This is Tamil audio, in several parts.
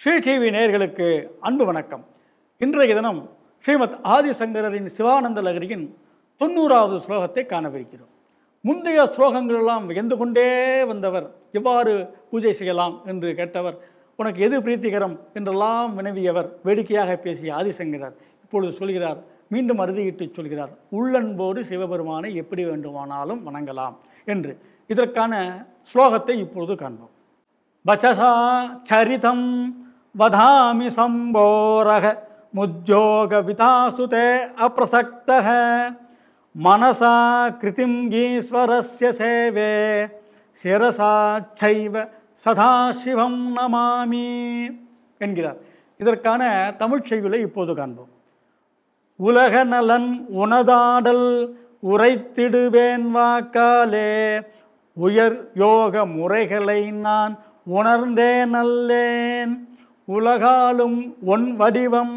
ஸ்ரீ டிவி நேயர்களுக்கு அன்பு வணக்கம் இன்றைய தினம் ஸ்ரீமத் ஆதிசங்கரரின் சிவானந்த லகரியின் தொண்ணூறாவது ஸ்லோகத்தை காணவிருக்கிறோம் முந்தைய ஸ்லோகங்களெல்லாம் வெந்து கொண்டே வந்தவர் எவ்வாறு பூஜை செய்யலாம் என்று கேட்டவர் உனக்கு எது பிரீத்திகரம் என்றெல்லாம் வினவியவர் வேடிக்கையாக பேசிய ஆதிசங்கரர் இப்பொழுது சொல்கிறார் மீண்டும் அறுதியிட்டு சொல்கிறார் உள்ளன்போடு சிவபெருமானை எப்படி வேண்டுமானாலும் வணங்கலாம் என்று இதற்கான ஸ்லோகத்தை இப்பொழுது காண்போம் பச்சசா சரிதம் வதாமி சம்போரக முத்யோக விதாசுதே அப்பிரசக்த மனசா கிருதிம் ஈஸ்வரஸ்ய சேவே சிரசாச்சைவ சதாசிவம் நமாமி என்கிறார் இதற்கான தமிழ்ச் செய்யுளை இப்போது காண்போம் உலக நலன் உனதாடல் உரைத்திடுவேன் வாக்காலே உயர் யோக முறைகளை நான் உணர்ந்தேன் அல்லேன் உலகாலும் ஒன் வடிவம்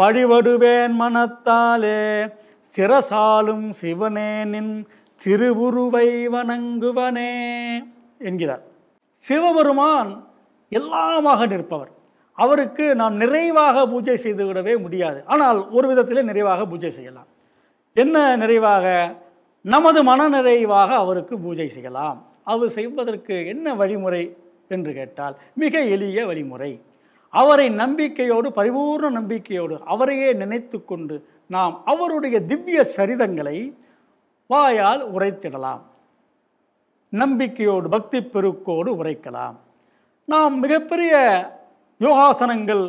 வழிபடுவேன் மனத்தாலே சிரசாலும் சிவனேனின் திருவுருவை வணங்குவனே என்கிறார் சிவபெருமான் எல்லாமாக நிற்பவர் அவருக்கு நாம் நிறைவாக பூஜை செய்துவிடவே முடியாது ஆனால் ஒரு விதத்திலே நிறைவாக பூஜை செய்யலாம் என்ன நிறைவாக நமது மனநிறைவாக அவருக்கு பூஜை செய்யலாம் அவர் செய்வதற்கு என்ன வழிமுறை என்று கேட்டால் மிக எளிய வழிமுறை அவரை நம்பிக்கையோடு பரிபூர்ண நம்பிக்கையோடு அவரையே நினைத்து கொண்டு நாம் அவருடைய திவ்ய சரிதங்களை வாயால் உரைத்திடலாம் நம்பிக்கையோடு பக்தி பெருக்கோடு உரைக்கலாம் நாம் மிகப்பெரிய யோகாசனங்கள்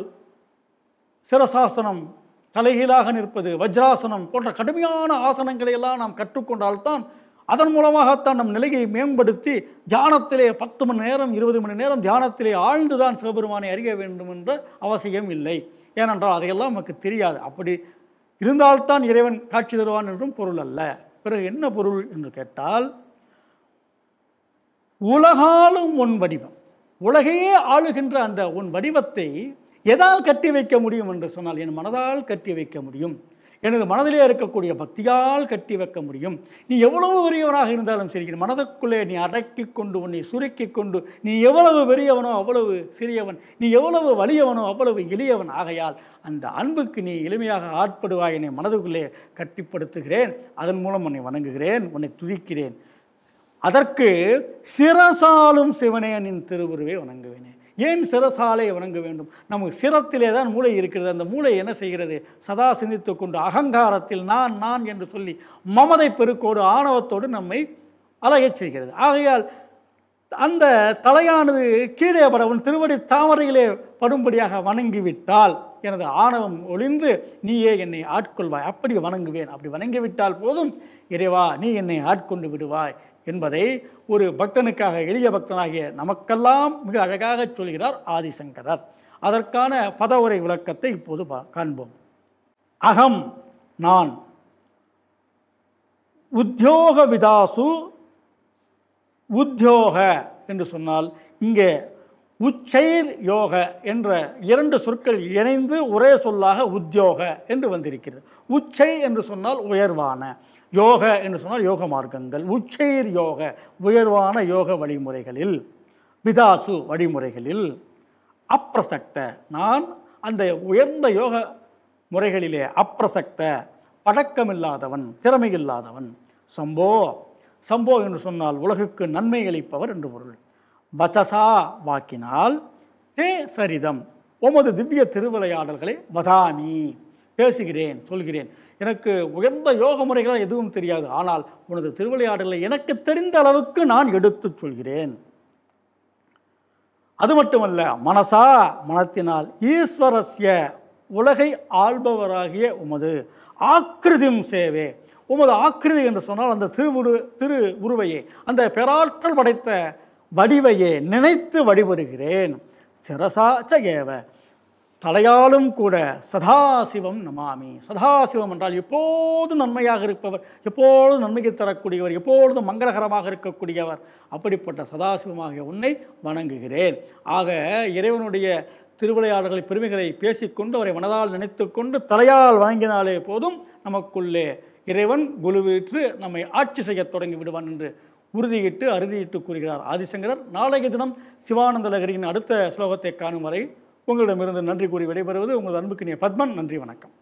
சிரசாசனம் தலைகீழாக நிற்பது வஜ்ராசனம் போன்ற கடுமையான ஆசனங்களை எல்லாம் நாம் கற்றுக்கொண்டால்தான் அதன் மூலமாகத்தான் நம் நிலையை மேம்படுத்தி தியானத்திலே பத்து மணி நேரம் இருபது மணி நேரம் தியானத்திலே ஆழ்ந்துதான் சிவபெருமானை அறிய வேண்டும் என்ற அவசியம் இல்லை ஏனென்றால் அதையெல்லாம் நமக்கு தெரியாது அப்படி இருந்தால்தான் இறைவன் காட்சி தருவான் என்றும் பொருள் அல்ல பிறகு என்ன பொருள் என்று கேட்டால் உலகாலும் உன் வடிவம் உலகையே ஆளுகின்ற அந்த உன் வடிவத்தை எதால் கட்டி வைக்க முடியும் என்று சொன்னால் என் மனதால் கட்டி வைக்க முடியும் எனது மனதிலே இருக்கக்கூடிய பக்தியால் கட்டி வைக்க முடியும் நீ எவ்வளவு பெரியவனாக இருந்தாலும் சரி மனதுக்குள்ளே நீ அடக்கி கொண்டு உன்னை சுருக்கி கொண்டு நீ எவ்வளவு பெரியவனோ அவ்வளவு சிறியவன் நீ எவ்வளவு வலியவனோ அவ்வளவு எளியவன் ஆகையால் அந்த அன்புக்கு நீ எளிமையாக ஆட்படுவாய் என்னை மனதுக்குள்ளே கட்டிப்படுத்துகிறேன் அதன் மூலம் உன்னை வணங்குகிறேன் உன்னை துதிக்கிறேன் அதற்கு சிரசாலும் சிவனே நின் திருவுருவை வணங்குவேனே ஏன் சிரசாலை வணங்க வேண்டும் நமக்கு சிரத்திலே தான் மூளை இருக்கிறது அந்த மூளை என்ன செய்கிறது சதா சிந்தித்து கொண்டு அகங்காரத்தில் நான் நான் என்று சொல்லி மமதை பெருக்கோடு ஆணவத்தோடு நம்மை அழகச் செய்கிறது ஆகையால் அந்த தலையானது கீழே படவன் திருவடி தாமரையிலே படும்படியாக வணங்கிவிட்டால் எனது ஆணவம் ஒளிந்து நீயே என்னை ஆட்கொள்வாய் அப்படி வணங்குவேன் அப்படி வணங்கிவிட்டால் போதும் இறைவா நீ என்னை ஆட்கொண்டு விடுவாய் என்பதை ஒரு பக்தனுக்காக எளிய பக்தனாகிய நமக்கெல்லாம் மிக அழகாக சொல்கிறார் ஆதிசங்கரர் அதற்கான பதவுரை விளக்கத்தை இப்போது காண்போம் அகம் நான் உத்தியோக விதாசு உத்தியோக என்று சொன்னால் இங்கே உச்சைர் யோக என்ற இரண்டு சொற்கள் இணைந்து ஒரே சொல்லாக உத்தியோக என்று வந்திருக்கிறது உச்சை என்று சொன்னால் உயர்வான யோக என்று சொன்னால் யோக மார்க்கங்கள் உச்சைர் யோக உயர்வான யோக வழிமுறைகளில் விதாசு வழிமுறைகளில் அப்ரசக்த நான் அந்த உயர்ந்த யோக முறைகளிலே அப்பிரசக்த பழக்கமில்லாதவன் திறமையில்லாதவன் சம்போ சம்போ என்று சொன்னால் உலகுக்கு நன்மை அளிப்பவர் என்று பொருள் வச்சசா வாக்கினால் தே சரிதம் உமது திவ்ய திருவிளையாடல்களை வதாமி பேசுகிறேன் சொல்கிறேன் எனக்கு உயர்ந்த யோக முறைகளாக எதுவும் தெரியாது ஆனால் உனது திருவிளையாடலை எனக்கு தெரிந்த அளவுக்கு நான் எடுத்து சொல்கிறேன் அது மட்டுமல்ல மனசா மனத்தினால் ஈஸ்வரஸ்ய உலகை ஆள்பவராகிய உமது ஆக்கிருதிம் சேவே உமது ஆக்கிருதி என்று சொன்னால் அந்த திருவுரு திரு உருவையை அந்த பெராற்றல் படைத்த வடிவையே நினைத்து வழிபடுகிறேன் சிரசாச்ச ஏவ தலையாலும் கூட சதாசிவம் நமாமி சதாசிவம் என்றால் எப்போதும் நன்மையாக இருப்பவர் எப்பொழுதும் நன்மைக்கு தரக்கூடியவர் எப்பொழுதும் மங்களகரமாக இருக்கக்கூடியவர் அப்படிப்பட்ட சதாசிவமாகிய உன்னை வணங்குகிறேன் ஆக இறைவனுடைய திருவிளையாடல்களை பெருமைகளை பேசிக்கொண்டு அவரை மனதால் நினைத்து கொண்டு தலையால் வணங்கினாலே போதும் நமக்குள்ளே இறைவன் குழுவிற்று நம்மை ஆட்சி செய்ய தொடங்கி விடுவான் என்று உறுதியிட்டு அறுதியிட்டு கூறுகிறார் ஆதிசங்கரர் நாளைய தினம் சிவானந்த லகரியின் அடுத்த ஸ்லோகத்தை காணும் வரை உங்களிடமிருந்து நன்றி கூறி விடைபெறுவது உங்கள் நீ பத்மன் நன்றி வணக்கம்